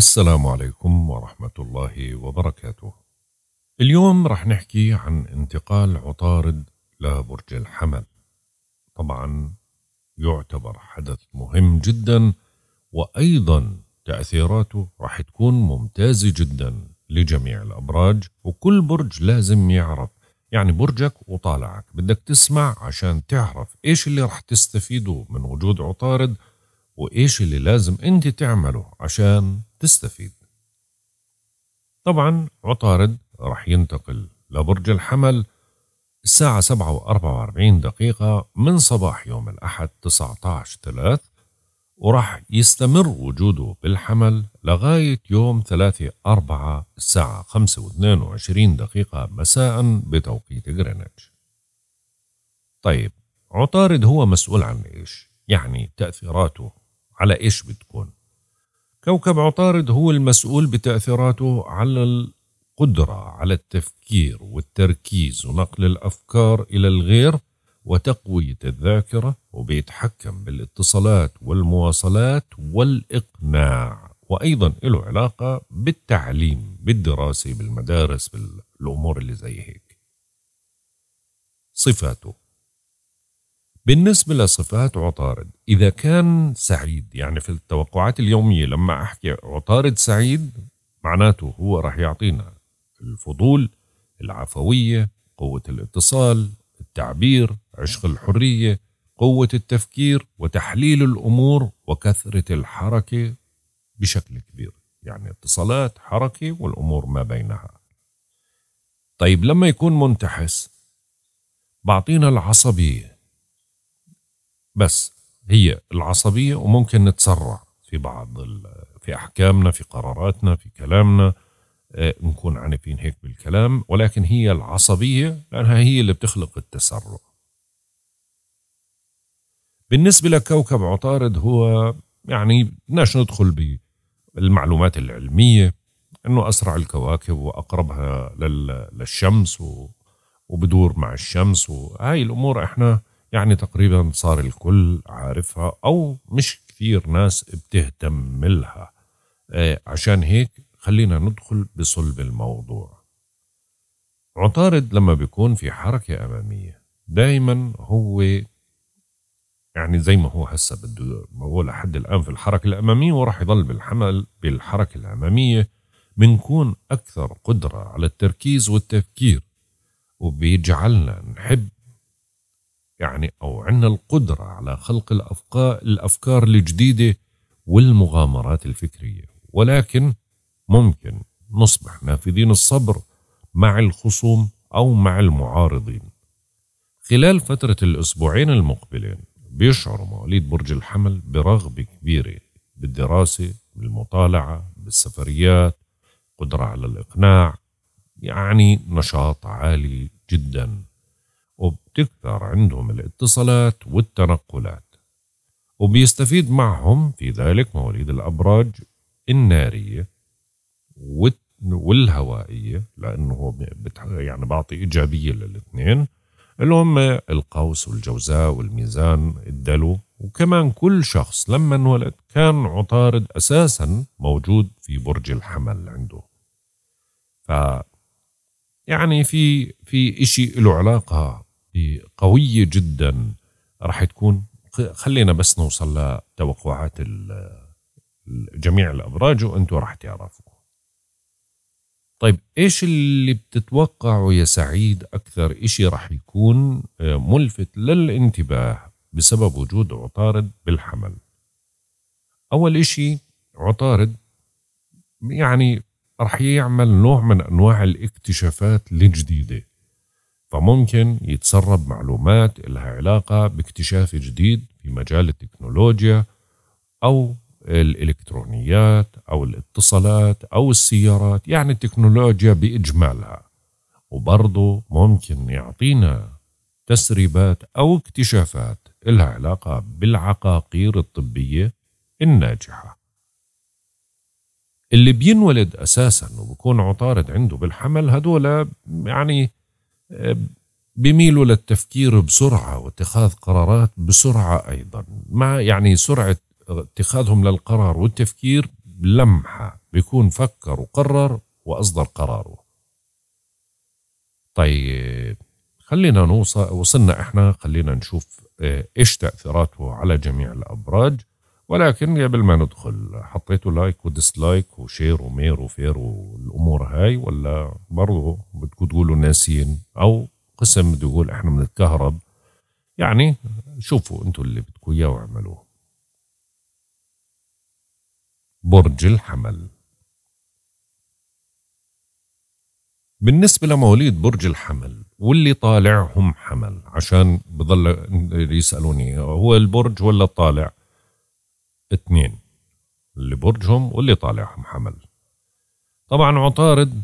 السلام عليكم ورحمة الله وبركاته. اليوم رح نحكي عن انتقال عطارد لبرج الحمل. طبعا يعتبر حدث مهم جدا وأيضا تأثيراته رح تكون ممتازة جدا لجميع الأبراج وكل برج لازم يعرف يعني برجك وطالعك بدك تسمع عشان تعرف إيش اللي رح تستفيده من وجود عطارد وإيش اللي لازم أنت تعمله عشان تستفيد طبعا عطارد رح ينتقل لبرج الحمل الساعة 7.44 دقيقة من صباح يوم الأحد 19 3 وراح يستمر وجوده بالحمل لغاية يوم 3.4 الساعة 5.22 دقيقة مساء بتوقيت جرينتش طيب عطارد هو مسؤول عن إيش؟ يعني تأثيراته على إيش بتكون؟ كوكب عطارد هو المسؤول بتأثيراته على القدرة على التفكير والتركيز ونقل الأفكار إلى الغير وتقوية الذاكرة وبيتحكم بالاتصالات والمواصلات والإقناع وأيضا له علاقة بالتعليم بالدراسة بالمدارس بالأمور اللي زي هيك صفاته بالنسبة لصفات عطارد إذا كان سعيد يعني في التوقعات اليومية لما أحكي عطارد سعيد معناته هو راح يعطينا الفضول العفوية قوة الاتصال التعبير عشق الحرية قوة التفكير وتحليل الأمور وكثرة الحركة بشكل كبير يعني اتصالات حركة والأمور ما بينها طيب لما يكون منتحس بعطينا العصبية بس هي العصبية وممكن نتسرع في بعض في أحكامنا في قراراتنا في كلامنا آه، نكون عنيفين هيك بالكلام ولكن هي العصبية لأنها هي اللي بتخلق التسرع بالنسبة لكوكب عطارد هو يعني بدناش ندخل بالمعلومات العلمية أنه أسرع الكواكب وأقربها للشمس وبدور مع الشمس وهاي الأمور إحنا يعني تقريبا صار الكل عارفها أو مش كثير ناس بتهتم لها إيه، عشان هيك خلينا ندخل بصلب الموضوع عطارد لما بيكون في حركة أمامية دايما هو يعني زي ما هو هسه بده ما هو لحد الآن في الحركة الأمامية وراح يضل بالحمل بالحركة الأمامية بنكون أكثر قدرة على التركيز والتفكير وبيجعلنا نحب يعني أو عندنا القدرة على خلق الأفكار, الأفكار الجديدة والمغامرات الفكرية ولكن ممكن نصبح نافذين الصبر مع الخصوم أو مع المعارضين خلال فترة الأسبوعين المقبلين بيشعر مواليد برج الحمل برغبة كبيرة بالدراسة بالمطالعة بالسفريات قدرة على الإقناع يعني نشاط عالي جداً وبتكثر عندهم الاتصالات والتنقلات وبيستفيد معهم في ذلك مواليد الأبراج النارية والهوائية لأنه هو يعني بعطي إيجابية للاثنين اللي هم القوس والجوزاء والميزان الدلو وكمان كل شخص لما انولد كان عطارد أساسا موجود في برج الحمل عنده ف يعني في في إشي له علاقة قويه جدا راح تكون خلينا بس نوصل لتوقعات جميع الابراج وانتم راح تعرفوا طيب ايش اللي بتتوقعه يا سعيد اكثر اشي راح يكون آه، ملفت للانتباه بسبب وجود عطارد بالحمل اول اشي عطارد يعني راح يعمل نوع من انواع الاكتشافات الجديده فممكن يتسرب معلومات لها علاقة باكتشاف جديد في مجال التكنولوجيا أو الإلكترونيات أو الاتصالات أو السيارات يعني التكنولوجيا بإجمالها وبرضو ممكن يعطينا تسريبات أو اكتشافات لها علاقة بالعقاقير الطبية الناجحة اللي بينولد أساسا وبكون عطارد عنده بالحمل هدول يعني بيميلوا للتفكير بسرعة واتخاذ قرارات بسرعة أيضا مع يعني سرعة اتخاذهم للقرار والتفكير لمحة بيكون فكر وقرر وأصدر قراره طيب خلينا نوصل وصلنا احنا خلينا نشوف آه، ايش تأثيراته على جميع الأبراج ولكن قبل ما ندخل حطيتوا لايك وديسلايك وشير ومير وفير والامور هاي ولا برضو بدكم تقولوا ناسين او قسم بده يقول احنا بنتكهرب يعني شوفوا انتوا اللي بدكم اياه واعملوه برج الحمل بالنسبة لمواليد برج الحمل واللي طالعهم حمل عشان بضل يسألوني هو البرج ولا الطالع؟ اثنين اللي برجهم واللي طالعهم حمل طبعا عطارد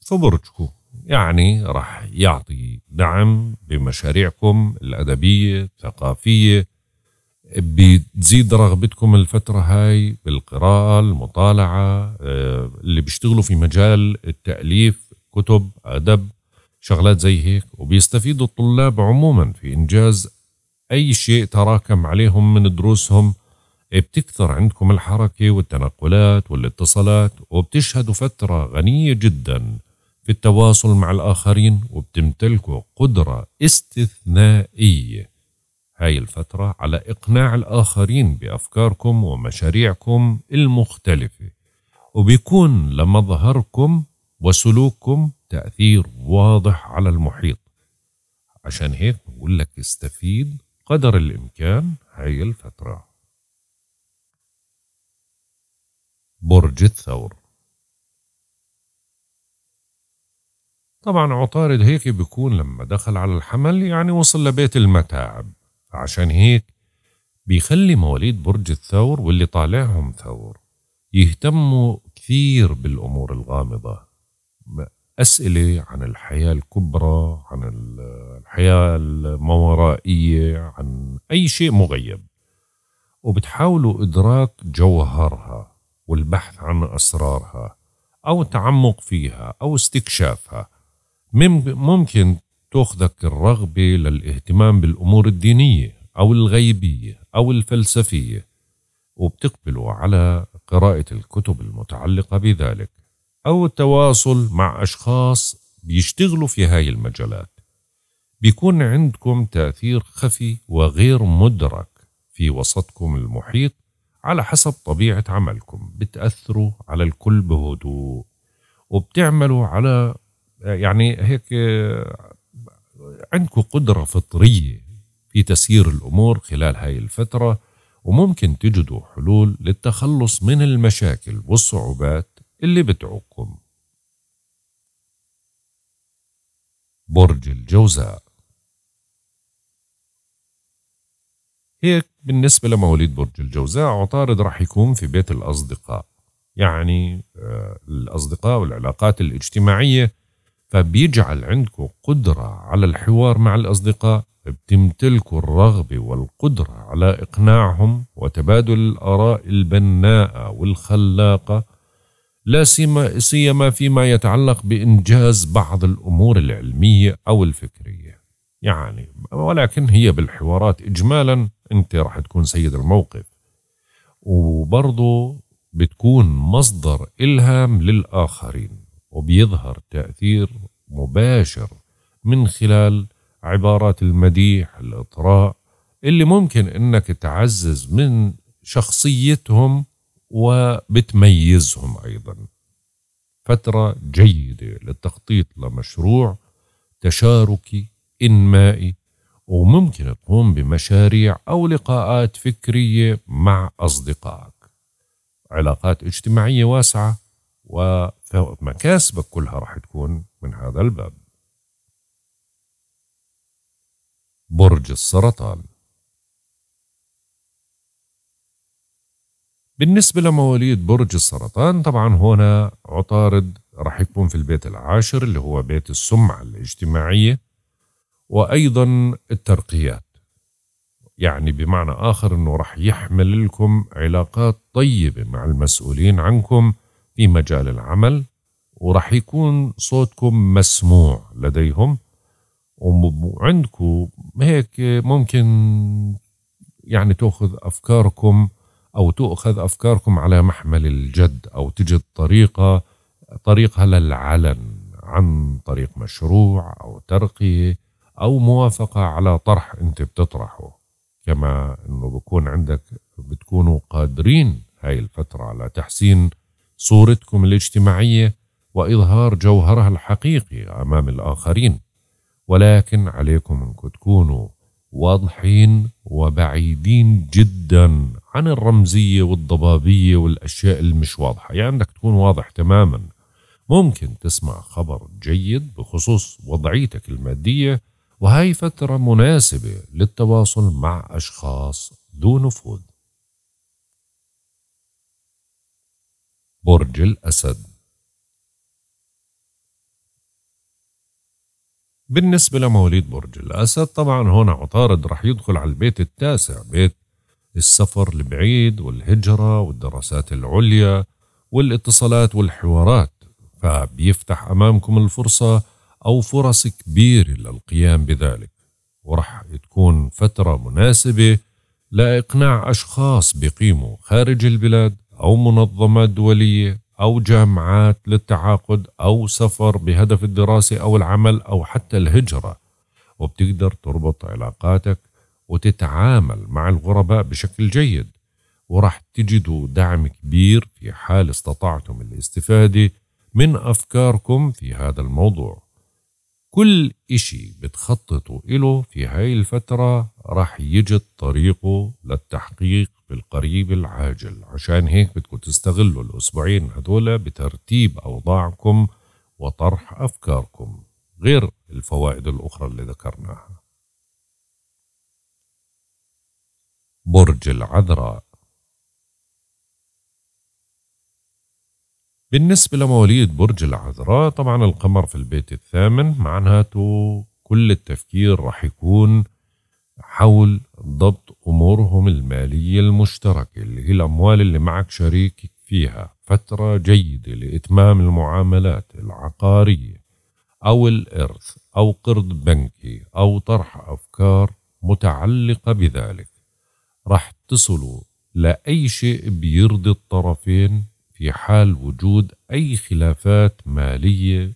في برجكم يعني راح يعطي دعم بمشاريعكم الأدبية الثقافية بتزيد رغبتكم الفترة هاي بالقراءة المطالعة آه، اللي بيشتغلوا في مجال التأليف كتب أدب شغلات زي هيك وبيستفيدوا الطلاب عموما في إنجاز أي شيء تراكم عليهم من دروسهم بتكثر عندكم الحركة والتنقلات والاتصالات وبتشهدوا فترة غنية جدا في التواصل مع الآخرين وبتمتلكوا قدرة استثنائية هاي الفترة على إقناع الآخرين بأفكاركم ومشاريعكم المختلفة وبيكون لمظهركم وسلوككم تأثير واضح على المحيط عشان هيك بقول لك استفيد قدر الإمكان هاي الفترة برج الثور طبعا عطارد هيك بيكون لما دخل على الحمل يعني وصل لبيت المتاعب عشان هيك بيخلي مواليد برج الثور واللي طالعهم ثور يهتموا كثير بالأمور الغامضة أسئلة عن الحياة الكبرى عن الحياة الماورائية عن أي شيء مغيب وبتحاولوا إدراك جوهرها والبحث عن أسرارها أو التعمق فيها أو استكشافها ممكن تأخذك الرغبة للاهتمام بالأمور الدينية أو الغيبية أو الفلسفية وبتقبلوا على قراءة الكتب المتعلقة بذلك أو التواصل مع أشخاص بيشتغلوا في هاي المجالات بيكون عندكم تأثير خفي وغير مدرك في وسطكم المحيط على حسب طبيعة عملكم بتأثروا على الكل بهدوء وبتعملوا على يعني هيك عندكم قدرة فطرية في تسيير الأمور خلال هاي الفترة وممكن تجدوا حلول للتخلص من المشاكل والصعوبات اللي بتعوقكم برج الجوزاء هيك بالنسبة لمواليد برج الجوزاء عطارد راح يكون في بيت الأصدقاء يعني آه، الأصدقاء والعلاقات الاجتماعية فبيجعل عندكم قدرة على الحوار مع الأصدقاء بتمتلكوا الرغبة والقدرة على إقناعهم وتبادل الآراء البناءة والخلاقة لا سيما فيما يتعلق بإنجاز بعض الأمور العلمية أو الفكرية يعني ولكن هي بالحوارات إجمالا أنت راح تكون سيد الموقف وبرضه بتكون مصدر إلهام للآخرين وبيظهر تأثير مباشر من خلال عبارات المديح الإطراء اللي ممكن إنك تعزز من شخصيتهم وبتميزهم أيضا فترة جيدة للتخطيط لمشروع تشاركي إنمائي وممكن تقوم بمشاريع أو لقاءات فكرية مع أصدقائك علاقات اجتماعية واسعة ومكاسبك كلها راح تكون من هذا الباب برج السرطان بالنسبة لمواليد برج السرطان طبعا هنا عطارد راح يكون في البيت العاشر اللي هو بيت السمعة الاجتماعية وأيضا الترقيات يعني بمعنى آخر أنه رح يحمل لكم علاقات طيبة مع المسؤولين عنكم في مجال العمل ورح يكون صوتكم مسموع لديهم وعندكم هيك ممكن يعني تأخذ أفكاركم أو تؤخذ أفكاركم على محمل الجد أو تجد طريقة طريقها للعلن عن طريق مشروع أو ترقية أو موافقة على طرح أنت بتطرحه كما أنه بكون عندك بتكونوا قادرين هاي الفترة على تحسين صورتكم الاجتماعية وإظهار جوهرها الحقيقي أمام الآخرين ولكن عليكم أنكم تكونوا واضحين وبعيدين جدا عن الرمزية والضبابية والأشياء المش واضحة يعني انك تكون واضح تماما ممكن تسمع خبر جيد بخصوص وضعيتك المادية وهي فترة مناسبة للتواصل مع أشخاص ذو نفوذ برج الأسد بالنسبة لمواليد برج الأسد طبعا هنا عطارد رح يدخل على البيت التاسع بيت السفر البعيد والهجرة والدراسات العليا والاتصالات والحوارات فبيفتح أمامكم الفرصة أو فرص كبيرة للقيام بذلك ورح تكون فترة مناسبة لإقناع أشخاص بقيموا خارج البلاد أو منظمات دولية أو جامعات للتعاقد أو سفر بهدف الدراسة أو العمل أو حتى الهجرة وبتقدر تربط علاقاتك وتتعامل مع الغرباء بشكل جيد ورح تجدوا دعم كبير في حال استطعتم الاستفادة من أفكاركم في هذا الموضوع كل إشي بتخططوا إله في هاي الفترة رح يجد طريقه للتحقيق بالقريب العاجل عشان هيك بدكم تستغلوا الأسبوعين هدول بترتيب أوضاعكم وطرح أفكاركم غير الفوائد الأخرى اللي ذكرناها برج العذراء بالنسبة لمواليد برج العذراء طبعا القمر في البيت الثامن معناته كل التفكير راح يكون حول ضبط أمورهم المالية المشتركة اللي هي الأموال اللي معك شريك فيها فترة جيدة لإتمام المعاملات العقارية أو الإرث أو قرض بنكي أو طرح أفكار متعلقة بذلك راح تصلوا لأي شيء بيرضي الطرفين في حال وجود أي خلافات مالية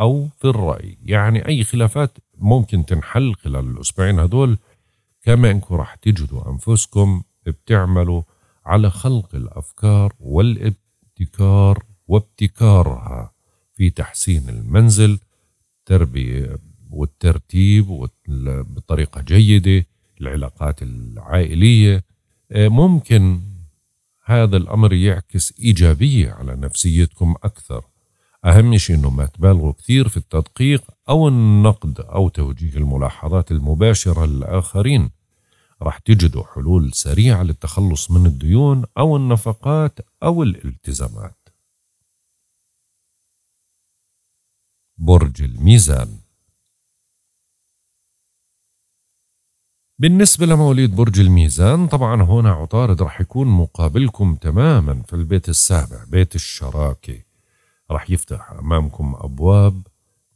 أو في الرأي يعني أي خلافات ممكن تنحل خلال الأسبوعين هذول كما أنكم راح تجدوا أنفسكم بتعملوا على خلق الأفكار والابتكار وابتكارها في تحسين المنزل تربية والترتيب بطريقة جيدة العلاقات العائلية آه، ممكن هذا الأمر يعكس إيجابية على نفسيتكم أكثر أهم شيء أنه ما تبالغوا كثير في التدقيق أو النقد أو توجيه الملاحظات المباشرة للآخرين راح تجدوا حلول سريعة للتخلص من الديون أو النفقات أو الالتزامات برج الميزان بالنسبة لمواليد برج الميزان طبعا هنا عطارد رح يكون مقابلكم تماما في البيت السابع بيت الشراكة رح يفتح أمامكم أبواب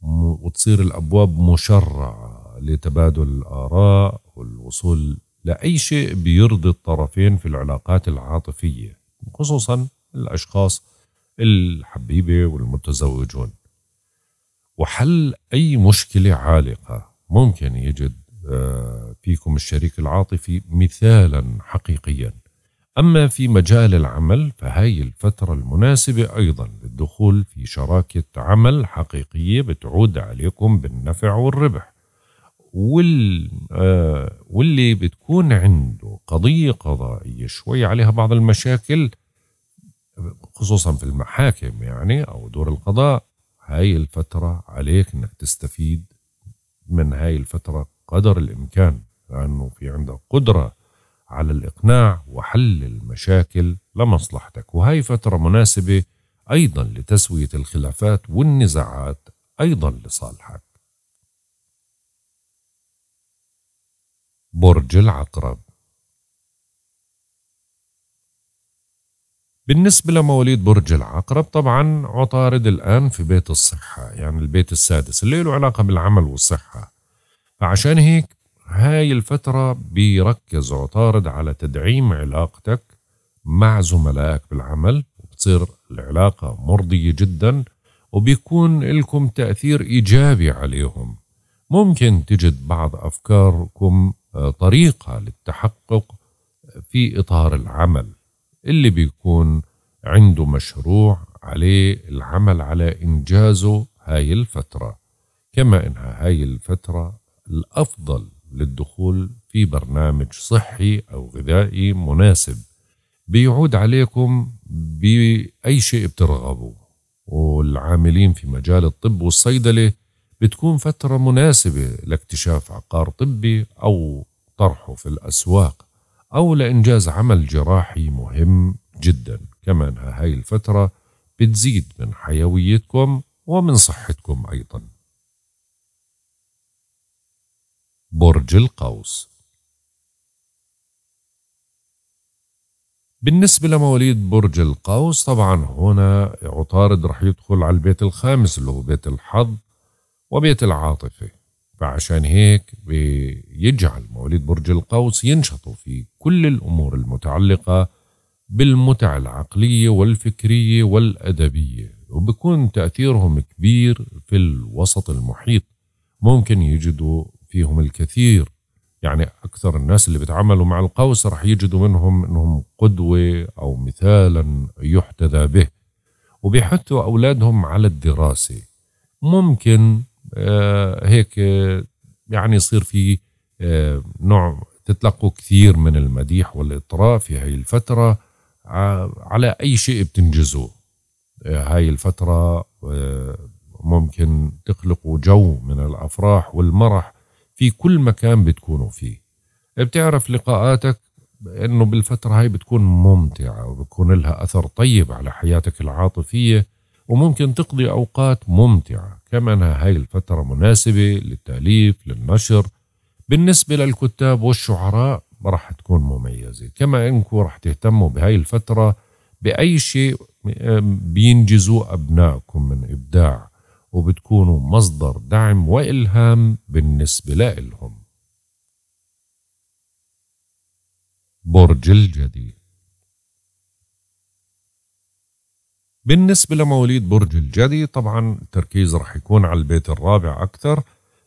وتصير الأبواب مشرعة لتبادل الآراء والوصول لأي شيء بيرضي الطرفين في العلاقات العاطفية خصوصا الأشخاص الحبيبة والمتزوجون وحل أي مشكلة عالقة ممكن يجد آه، فيكم الشريك العاطفي مثالا حقيقيا أما في مجال العمل فهي الفترة المناسبة أيضا للدخول في شراكة عمل حقيقية بتعود عليكم بالنفع والربح وال... آه... واللي بتكون عنده قضية قضائية شوي عليها بعض المشاكل خصوصا في المحاكم يعني أو دور القضاء هاي الفترة عليك أنك تستفيد من هاي الفترة قدر الإمكان لأنه في عندك قدرة على الإقناع وحل المشاكل لمصلحتك وهي فترة مناسبة أيضا لتسوية الخلافات والنزاعات أيضا لصالحك برج العقرب بالنسبة لمواليد برج العقرب طبعا عطارد الآن في بيت الصحة يعني البيت السادس اللي له علاقة بالعمل والصحة فعشان هيك هاي الفترة بيركز عطارد على تدعيم علاقتك مع زملائك بالعمل وبتصير العلاقة مرضية جدا وبيكون لكم تأثير إيجابي عليهم ممكن تجد بعض أفكاركم آه، طريقة للتحقق في إطار العمل اللي بيكون عنده مشروع عليه العمل على إنجازه هاي الفترة كما إنها هاي الفترة الأفضل للدخول في برنامج صحي أو غذائي مناسب بيعود عليكم بأي شيء بترغبوا والعاملين في مجال الطب والصيدلة بتكون فترة مناسبة لاكتشاف عقار طبي أو طرحه في الأسواق أو لإنجاز عمل جراحي مهم جدا كمان هاي الفترة بتزيد من حيويتكم ومن صحتكم أيضاً برج القوس بالنسبة لمواليد برج القوس طبعا هنا عطارد رح يدخل على البيت الخامس اللي هو بيت الحظ وبيت العاطفة فعشان هيك بيجعل مواليد برج القوس ينشطوا في كل الأمور المتعلقة بالمتع العقلية والفكرية والأدبية وبكون تأثيرهم كبير في الوسط المحيط ممكن يجدوا فيهم الكثير يعني أكثر الناس اللي بيتعاملوا مع القوس رح يجدوا منهم أنهم قدوة أو مثالا يحتذى به وبيحثوا أولادهم على الدراسة ممكن آه، هيك يعني يصير في آه، نوع تتلقوا كثير من المديح والإطراء في هاي الفترة آه، على أي شيء بتنجزوه هاي الفترة ممكن تخلقوا جو من الأفراح والمرح في كل مكان بتكونوا فيه بتعرف لقاءاتك انه بالفتره هاي بتكون ممتعه وبكون لها اثر طيب على حياتك العاطفيه وممكن تقضي اوقات ممتعه كمان هاي الفتره مناسبه للتاليف للنشر بالنسبه للكتاب والشعراء راح تكون مميزه كما انكم راح تهتموا بهاي الفتره باي شيء بينجزوا ابنائكم من ابداع وبتكونوا مصدر دعم وإلهام بالنسبة لإلهم برج الجدي بالنسبة لمواليد برج الجدي طبعا التركيز رح يكون على البيت الرابع أكثر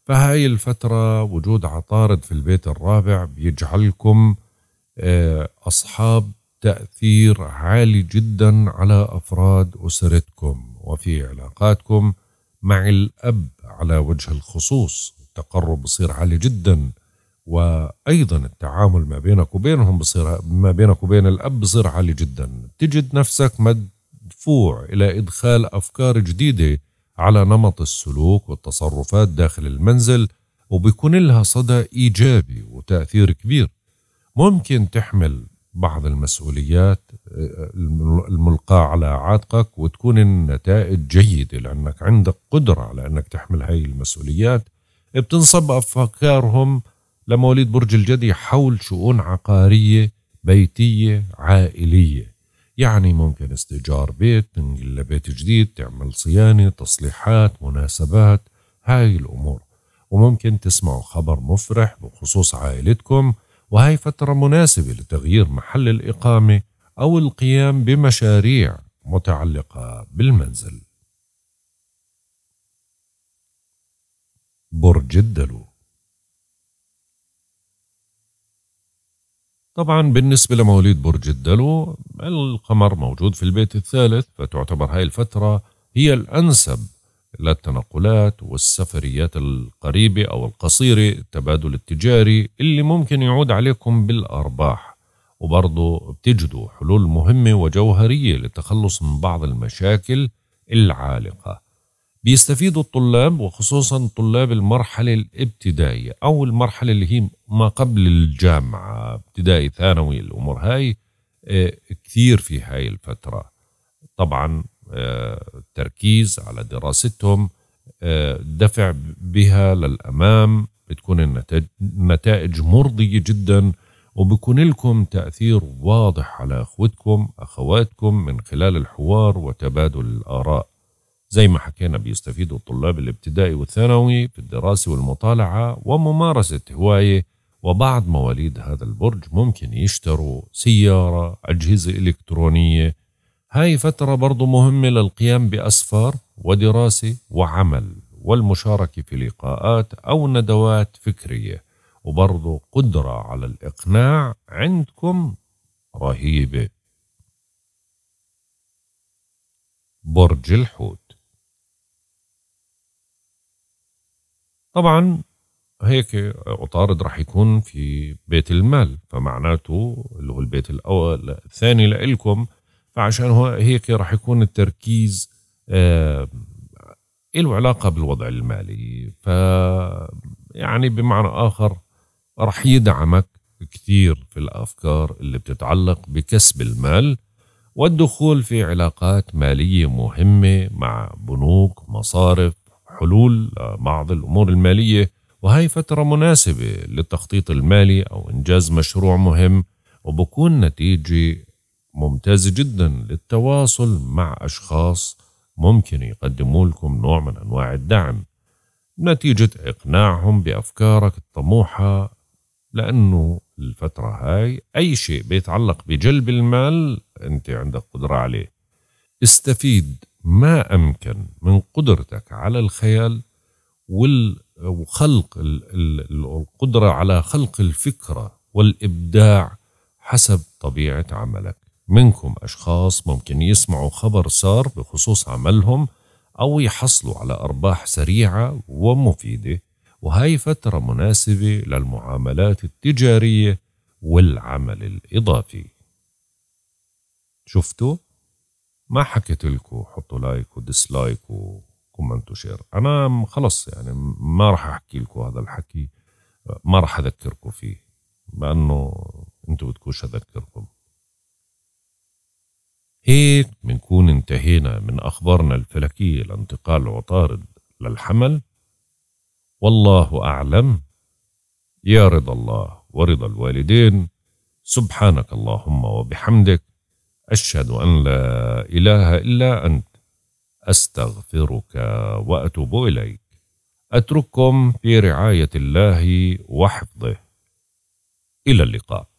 فهاي الفترة وجود عطارد في البيت الرابع بيجعلكم آه، أصحاب تأثير عالي جدا على أفراد أسرتكم وفي علاقاتكم مع الأب على وجه الخصوص التقرب بصير عالي جدا وأيضا التعامل ما بينك وبينهم بصير ما بينك وبين الأب بصير عالي جدا تجد نفسك مدفوع إلى إدخال أفكار جديدة على نمط السلوك والتصرفات داخل المنزل وبيكون لها صدى إيجابي وتأثير كبير ممكن تحمل بعض المسؤوليات الملقاة على عاتقك وتكون النتائج جيدة لأنك عندك قدرة على أنك تحمل هاي المسؤوليات بتنصب أفكارهم لمواليد برج الجدي حول شؤون عقارية بيتية عائلية يعني ممكن استئجار بيت تنقل لبيت جديد تعمل صيانة تصليحات مناسبات هاي الأمور وممكن تسمعوا خبر مفرح بخصوص عائلتكم وهي فترة مناسبة لتغيير محل الإقامة أو القيام بمشاريع متعلقة بالمنزل برج الدلو طبعا بالنسبة لمواليد برج الدلو القمر موجود في البيت الثالث فتعتبر هاي الفترة هي الأنسب للتنقلات والسفريات القريبة أو القصيرة التبادل التجاري اللي ممكن يعود عليكم بالأرباح وبرضو بتجدوا حلول مهمة وجوهرية للتخلص من بعض المشاكل العالقة بيستفيدوا الطلاب وخصوصا طلاب المرحلة الابتدائية أو المرحلة اللي هي ما قبل الجامعة ابتدائي ثانوي الأمور هاي آه، كثير في هاي الفترة طبعا التركيز آه، على دراستهم الدفع آه، بها للأمام بتكون النتائج مرضية جدا وبكون لكم تأثير واضح على أخوتكم أخواتكم من خلال الحوار وتبادل الآراء زي ما حكينا بيستفيدوا الطلاب الابتدائي والثانوي في الدراسة والمطالعة وممارسة هواية وبعض مواليد هذا البرج ممكن يشتروا سيارة أجهزة إلكترونية هاي فترة برضو مهمة للقيام بأسفار ودراسة وعمل والمشاركة في لقاءات أو ندوات فكرية وبرضو قدرة على الإقناع عندكم رهيبة برج الحوت طبعا هيك عطارد رح يكون في بيت المال فمعناته اللي هو البيت الأول الثاني لإلكم فعشان هيك راح يكون التركيز آه، له علاقة بالوضع المالي ف يعني بمعنى آخر راح يدعمك كثير في الأفكار اللي بتتعلق بكسب المال والدخول في علاقات مالية مهمة مع بنوك مصارف حلول بعض الأمور المالية وهي فترة مناسبة للتخطيط المالي أو إنجاز مشروع مهم وبكون نتيجة ممتاز جدا للتواصل مع أشخاص ممكن يقدموا لكم نوع من أنواع الدعم نتيجة إقناعهم بأفكارك الطموحة لأنه الفترة هاي أي شيء بيتعلق بجلب المال أنت عندك قدرة عليه استفيد ما أمكن من قدرتك على الخيال وخلق القدرة على خلق الفكرة والإبداع حسب طبيعة عملك منكم أشخاص ممكن يسمعوا خبر سار بخصوص عملهم أو يحصلوا على أرباح سريعة ومفيدة وهي فترة مناسبة للمعاملات التجارية والعمل الإضافي شفتوا؟ ما حكيت لكم حطوا لايك وديسلايك وكومنت وشير أنا خلص يعني ما رح أحكي لكم هذا الحكي ما رح أذكركم فيه لأنه أنتوا بدكوش أذكركم هيك بنكون انتهينا من أخبارنا الفلكية لانتقال عطارد للحمل والله أعلم يا رضا الله ورضا الوالدين سبحانك اللهم وبحمدك أشهد أن لا إله إلا أنت أستغفرك وأتوب إليك أترككم في رعاية الله وحفظه إلى اللقاء